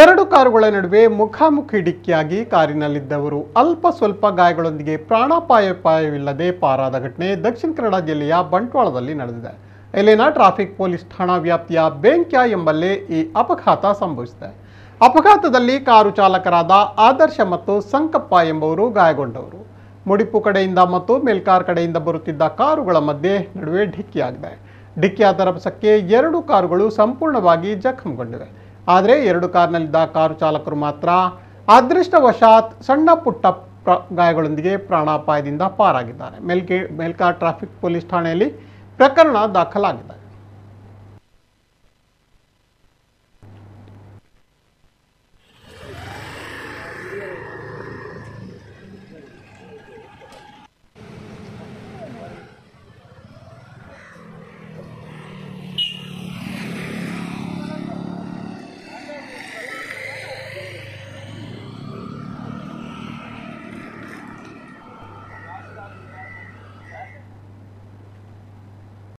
ಎರಡು ಕಾರುಗಳ ನಡುವೆ ಮುಖಾಮುಖಿ ಡಿಕ್ಕಿಯಾಗಿ ಕಾರಿನಲ್ಲಿದ್ದವರು ಅಲ್ಪ ಸ್ವಲ್ಪ ಗಾಯಗಳೊಂದಿಗೆ ಪ್ರಾಣಾಪಾಯಪಾಯವಿಲ್ಲದೆ ಪಾರಾದ ಘಟನೆ ದಕ್ಷಿಣ ಕನ್ನಡ ಜಿಲ್ಲೆಯ ಬಂಟ್ವಾಳದಲ್ಲಿ ನಡೆದಿದೆ ಇಲ್ಲಿನ ಟ್ರಾಫಿಕ್ ಪೊಲೀಸ್ ಠಾಣಾ ವ್ಯಾಪ್ತಿಯ ಬೆಂಕ್ಯ ಎಂಬಲ್ಲೇ ಈ ಅಪಘಾತ ಸಂಭವಿಸಿದೆ ಅಪಘಾತದಲ್ಲಿ ಕಾರು ಚಾಲಕರಾದ ಆದರ್ಶ ಮತ್ತು ಸಂಕಪ್ಪ ಎಂಬವರು ಗಾಯಗೊಂಡವರು ಮುಡಿಪು ಕಡೆಯಿಂದ ಮತ್ತು ಮೇಲ್ಕಾರ್ ಕಡೆಯಿಂದ ಬರುತ್ತಿದ್ದ ಕಾರುಗಳ ಮಧ್ಯೆ ನಡುವೆ ಡಿಕ್ಕಿಯಾಗಿದೆ ಡಿಕ್ಕಿಯಾದ ರಭಸಕ್ಕೆ ಎರಡು ಕಾರುಗಳು ಸಂಪೂರ್ಣವಾಗಿ ಜಖಂಗೊಂಡಿವೆ ಆದರೆ ಎರಡು ಕಾರ್ನಲ್ಲಿದ್ದ ಕಾರು ಚಾಲಕರು ಮಾತ್ರ ಅದೃಷ್ಟವಶಾತ್ ಸಣ್ಣ ಪುಟ್ಟ ಗಾಯಗಳೊಂದಿಗೆ ಪ್ರಾಣಾಪಾಯದಿಂದ ಪಾರಾಗಿದ್ದಾರೆ ಮೆಲ್ಕೆ ಮೆಲ್ಕಾ ಟ್ರಾಫಿಕ್ ಪೊಲೀಸ್ ಠಾಣೆಯಲ್ಲಿ ಪ್ರಕರಣ ದಾಖಲಾಗಿದೆ